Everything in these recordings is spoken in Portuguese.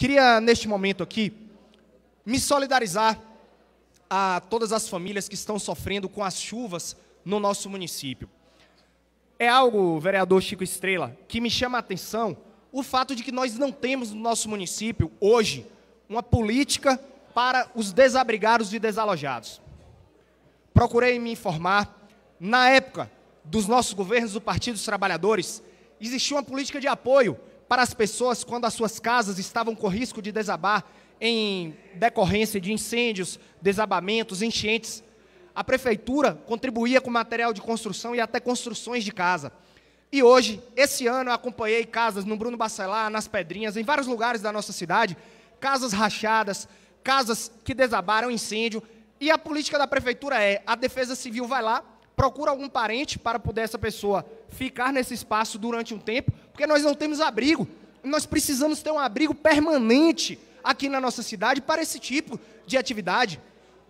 Queria, neste momento aqui, me solidarizar a todas as famílias que estão sofrendo com as chuvas no nosso município. É algo, vereador Chico Estrela, que me chama a atenção o fato de que nós não temos no nosso município, hoje, uma política para os desabrigados e desalojados. Procurei me informar. Na época dos nossos governos do Partido dos Trabalhadores, existia uma política de apoio para as pessoas quando as suas casas estavam com risco de desabar em decorrência de incêndios, desabamentos, enchentes. A prefeitura contribuía com material de construção e até construções de casa. E hoje, esse ano, eu acompanhei casas no Bruno Bacelar, nas Pedrinhas, em vários lugares da nossa cidade, casas rachadas, casas que desabaram incêndio. E a política da prefeitura é: a Defesa Civil vai lá, procura algum parente para poder essa pessoa ficar nesse espaço durante um tempo, porque nós não temos abrigo. Nós precisamos ter um abrigo permanente aqui na nossa cidade para esse tipo de atividade.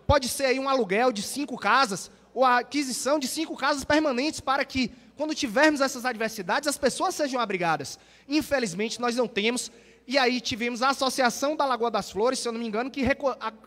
Pode ser aí um aluguel de cinco casas ou a aquisição de cinco casas permanentes para que, quando tivermos essas adversidades, as pessoas sejam abrigadas. Infelizmente, nós não temos e aí tivemos a Associação da Lagoa das Flores, se eu não me engano, que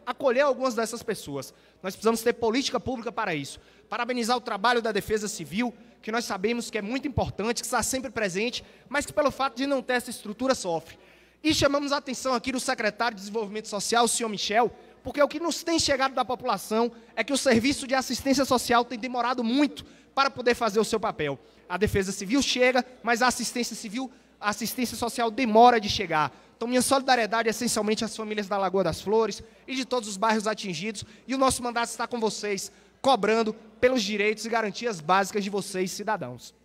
acolheu algumas dessas pessoas. Nós precisamos ter política pública para isso. Parabenizar o trabalho da Defesa Civil, que nós sabemos que é muito importante, que está sempre presente, mas que pelo fato de não ter essa estrutura sofre. E chamamos a atenção aqui do secretário de Desenvolvimento Social, o senhor Michel, porque o que nos tem chegado da população é que o serviço de assistência social tem demorado muito para poder fazer o seu papel. A defesa civil chega, mas a assistência civil a assistência social demora de chegar. Então, minha solidariedade é essencialmente às famílias da Lagoa das Flores e de todos os bairros atingidos. E o nosso mandato está com vocês, cobrando pelos direitos e garantias básicas de vocês, cidadãos.